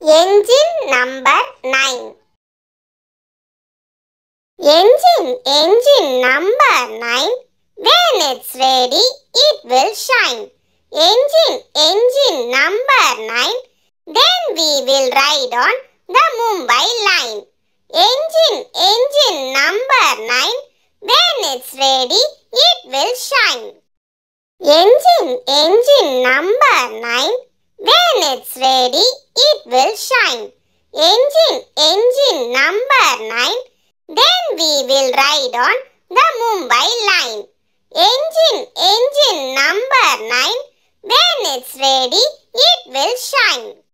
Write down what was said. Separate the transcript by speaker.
Speaker 1: Engine number 9
Speaker 2: Engine, engine number 9 When it's ready, it will shine. Engine, engine number 9 Then we will ride on the Mumbai line. Engine, engine number 9 When it's ready, it will shine. Engine, engine number 9 ready, it will shine. Engine, engine number 9. Then we will ride on the Mumbai line. Engine, engine number 9. When it's ready, it will shine.